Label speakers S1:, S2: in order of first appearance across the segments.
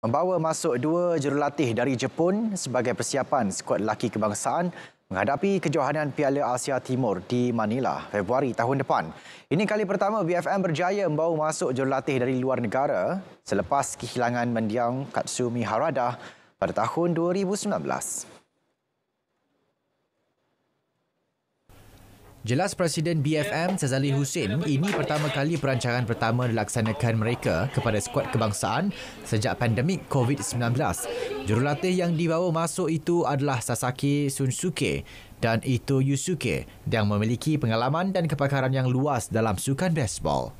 S1: Membawa masuk dua jurulatih dari Jepun sebagai persiapan skuad lelaki kebangsaan menghadapi kejohanan Piala Asia Timur di Manila Februari tahun depan. Ini kali pertama BFM berjaya membawa masuk jurulatih dari luar negara selepas kehilangan mendiang Katsumi Harada pada tahun 2019. Jelas Presiden BFM Sazali Hussein, ini pertama kali perancangan pertama dilaksanakan mereka kepada skuad kebangsaan sejak pandemik COVID-19. Jurulatih yang dibawa masuk itu adalah Sasaki Sunsuke dan Ito Yusuke yang memiliki pengalaman dan kepakaran yang luas dalam sukan baseball.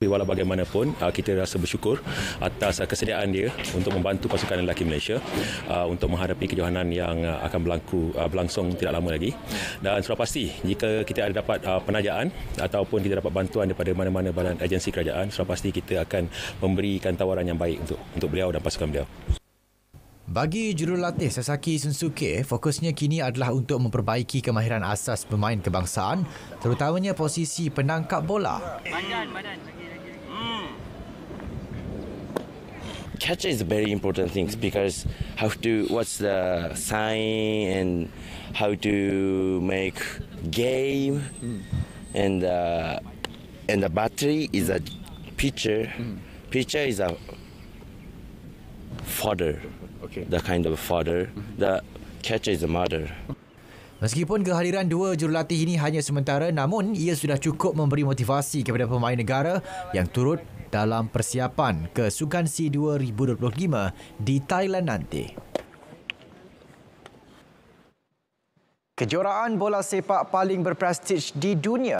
S2: Walau bagaimanapun, ah, kita rasa bersyukur atas ah, kesediaan dia untuk membantu pasukan lelaki Malaysia ah, untuk menghadapi kejohanan yang akan berlaku, berlangsung tidak lama lagi. Dan sudah pasti, jika kita ada dapat penajaan ataupun kita dapat bantuan daripada mana-mana badan agensi kerajaan, sudah pasti kita akan memberikan tawaran yang baik untuk, untuk beliau dan pasukan beliau.
S1: Bagi jurulatih Sasaki Sunsuke, fokusnya kini adalah untuk memperbaiki kemahiran asas pemain kebangsaan, terutamanya posisi penangkap bola. Badan, badan. Hmm.
S3: Catch is a very important thing because how to what's the sign and how to make game and uh, and the battery is a pitcher, hmm. pitcher is a father, the kind of father that catches the mother.
S1: Meskipun kehadiran dua jurulatih ini hanya sementara, namun ia sudah cukup memberi motivasi kepada pemain negara yang turut dalam persiapan ke Sukan C2025 di Thailand nanti. Kejuaraan bola sepak paling berprestij di dunia